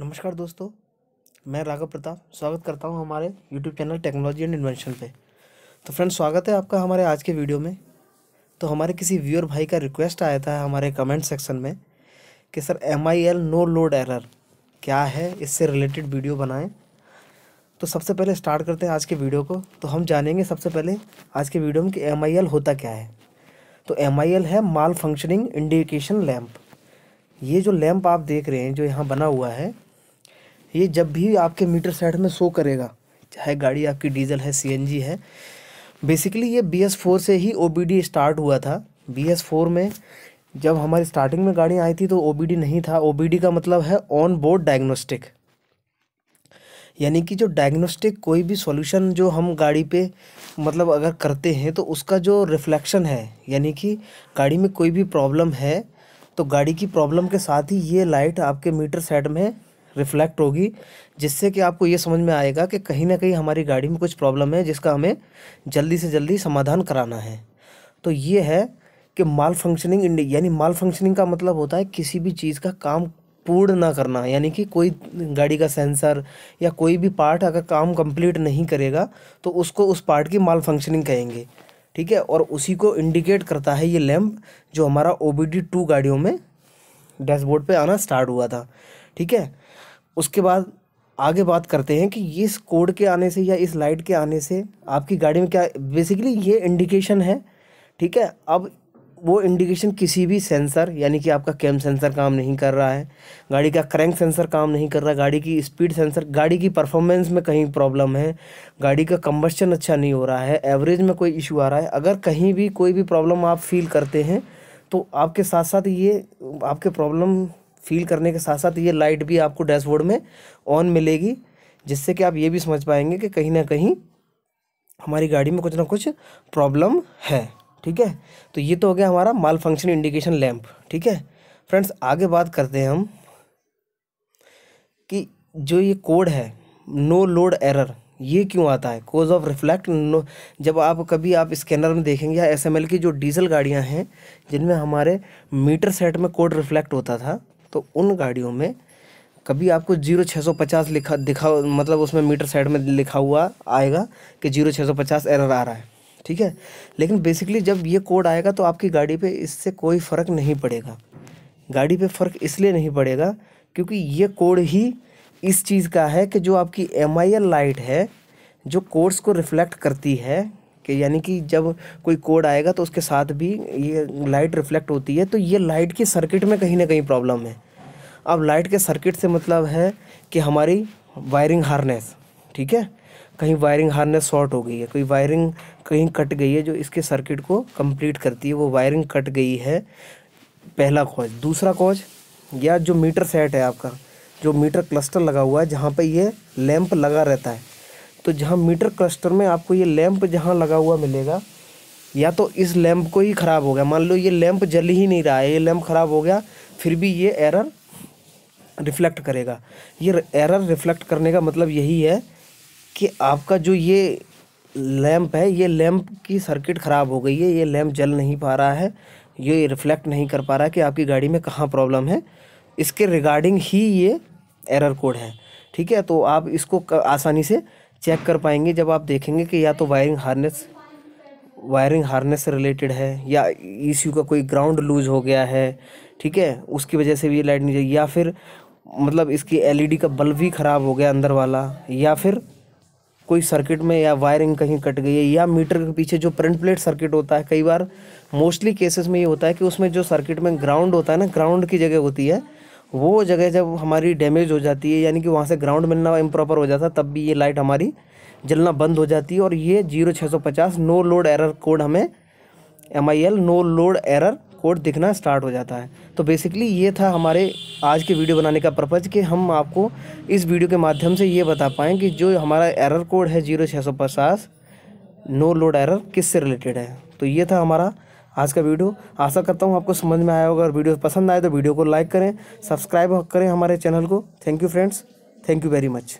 नमस्कार दोस्तों मैं राघव प्रताप स्वागत करता हूं हमारे YouTube channel technology and invention पे तो फ्रेंड स्वागत है आपका हमारे आज के वीडियो में तो हमारे किसी व्यूअर भाई का रिक्वेस्ट आया था हमारे कमेंट सेक्शन में कि sir M I L no load error क्या है इससे रिलेटेड वीडियो बनाएँ तो सबसे पहले स्टार्ट करते हैं आज के वीडियो को तो हम जानेंगे सबसे पहले आज के वीडियो में कि एम आई एल होता क्या है तो एम आई एल है माल फंक्शनिंग इंडिकेशन लैम्प ये जो लैम्प आप देख रहे हैं जो यहाँ बना हुआ है ये जब भी आपके मीटर सेट में शो करेगा चाहे गाड़ी आपकी डीजल है सीएनजी है बेसिकली ये बी एस फोर से ही ओ बी डी स्टार्ट हुआ था बी एस फोर में जब हमारी स्टार्टिंग में गाड़ी आई थी तो ओ बी डी नहीं था ओ बी डी का मतलब है ऑन बोर्ड डायग्नोस्टिक यानी कि जो डायग्नोस्टिक कोई भी सॉल्यूशन जो हम गाड़ी पे मतलब अगर करते हैं तो उसका जो रिफ्लेक्शन है यानी कि गाड़ी में कोई भी प्रॉब्लम है तो गाड़ी की प्रॉब्लम के साथ ही ये लाइट आपके मीटर सेट में रिफ्लेक्ट होगी जिससे कि आपको ये समझ में आएगा कि कहीं ना कहीं हमारी गाड़ी में कुछ प्रॉब्लम है जिसका हमें जल्दी से जल्दी समाधान कराना है तो ये है कि माल फंक्शनिंग यानी माल फंक्शनिंग का मतलब होता है किसी भी चीज़ का काम पूर्ण ना करना यानी कि कोई गाड़ी का सेंसर या कोई भी पार्ट अगर काम कंप्लीट नहीं करेगा तो उसको उस पार्ट की माल फंक्शनिंग कहेंगे ठीक है और उसी को इंडिकेट करता है ये लैम्प जो हमारा ओ बी डी टू गाड़ियों में डैशबोर्ड पे आना स्टार्ट हुआ था ठीक है उसके बाद आगे बात करते हैं कि इस कोड के आने से या इस लाइट के आने से आपकी गाड़ी में क्या बेसिकली ये इंडिकेशन है ठीक है अब वो इंडिकेशन किसी भी सेंसर यानी कि आपका कैम सेंसर काम नहीं कर रहा है गाड़ी का क्रैंक सेंसर काम नहीं कर रहा गाड़ी की स्पीड सेंसर गाड़ी की परफॉर्मेंस में कहीं प्रॉब्लम है गाड़ी का कम्बस्चन अच्छा नहीं हो रहा है एवरेज में कोई इशू आ रहा है अगर कहीं भी कोई भी प्रॉब्लम आप फील करते हैं तो आपके साथ साथ ये आपके प्रॉब्लम फील करने के साथ साथ ये लाइट भी आपको डैशबोर्ड में ऑन मिलेगी जिससे कि आप ये भी समझ पाएंगे कि कहीं ना कहीं हमारी गाड़ी में कुछ ना कुछ प्रॉब्लम है ठीक है तो ये तो हो गया हमारा माल फंक्शन इंडिकेशन लैम्प ठीक है फ्रेंड्स आगे बात करते हैं हम कि जो ये कोड है नो लोड एरर ये क्यों आता है कोज ऑफ रिफ्लेक्ट नो जब आप कभी आप स्कैनर में देखेंगे या एसएमएल की जो डीजल गाड़ियां हैं जिनमें हमारे मीटर सेट में कोड रिफ्लेक्ट होता था तो उन गाड़ियों में कभी आपको जीरो छः सौ पचास लिखा दिखा मतलब उसमें मीटर साइड में लिखा हुआ आएगा कि जीरो छः सौ पचास एरर आ रहा है ठीक है लेकिन बेसिकली जब ये कोड आएगा तो आपकी गाड़ी पे इससे कोई फ़र्क नहीं पड़ेगा गाड़ी पे फ़र्क इसलिए नहीं पड़ेगा क्योंकि ये कोड ही इस चीज़ का है कि जो आपकी एम लाइट है जो कोर्स को रिफ्लेक्ट करती है के यानी कि जब कोई कोड आएगा तो उसके साथ भी ये लाइट रिफ्लेक्ट होती है तो ये लाइट की सर्किट में कहीं ना कहीं प्रॉब्लम है अब लाइट के सर्किट से मतलब है कि हमारी वायरिंग हार्नेस ठीक है कहीं वायरिंग हार्नेस शॉर्ट हो गई है कोई वायरिंग कहीं कट गई है जो इसके सर्किट को कंप्लीट करती है वो वायरिंग कट गई है पहला कॉज दूसरा कॉज या जो मीटर सेट है आपका जो मीटर क्लस्टर लगा हुआ है जहाँ पे ये लैंप लगा रहता है तो जहाँ मीटर क्लस्टर में आपको ये लैंप जहाँ लगा हुआ मिलेगा या तो इस लैंप को ही ख़राब हो गया मान लो ये लैंप जल ही नहीं रहा है ये लैंप ख़राब हो गया फिर भी ये एरर रिफ्लेक्ट करेगा ये एरर रिफ्लेक्ट करने का मतलब यही है कि आपका जो ये लैंप है ये लैंप की सर्किट ख़राब हो गई है ये लैंप जल नहीं पा रहा है ये रिफ्लेक्ट नहीं कर पा रहा है कि आपकी गाड़ी में कहाँ प्रॉब्लम है इसके रिगार्डिंग ही ये एरर कोड है ठीक है तो आप इसको आसानी से चेक कर पाएंगे जब आप देखेंगे कि या तो वायरिंग हार्नेस वायरिंग हार्नेस से रिलेटेड है या ईसीयू का कोई ग्राउंड लूज हो गया है ठीक है उसकी वजह से भी ये लाइट नहीं जाएगी या फिर मतलब इसकी एलईडी का बल्ब ही ख़राब हो गया अंदर वाला या फिर कोई सर्किट में या वायरिंग कहीं कट गई है या मीटर के पीछे जो प्रिंट प्लेट सर्किट होता है कई बार मोस्टली केसेस में ये होता है कि उसमें जो सर्किट में ग्राउंड होता है ना ग्राउंड की जगह होती है वो जगह जब हमारी डैमेज हो जाती है यानी कि वहाँ से ग्राउंड मिलना इम्प्रॉपर हो जाता तब भी ये लाइट हमारी जलना बंद हो जाती है और ये जीरो छः सौ पचास नो लोड एरर कोड हमें M I L no load error code दिखना स्टार्ट हो जाता है तो बेसिकली ये था हमारे आज के वीडियो बनाने का पर्पज़ कि हम आपको इस वीडियो के माध्यम से ये बता पाएँ कि जो हमारा एरर कोड है जीरो छः सौ पचास नो लोड एरर किस से रिलेटेड है तो ये था हमारा आज का वीडियो आशा करता हूँ आपको समझ में आया होगा और वीडियो पसंद आए तो वीडियो को लाइक करें सब्सक्राइब करें हमारे चैनल को thank you friends thank you very much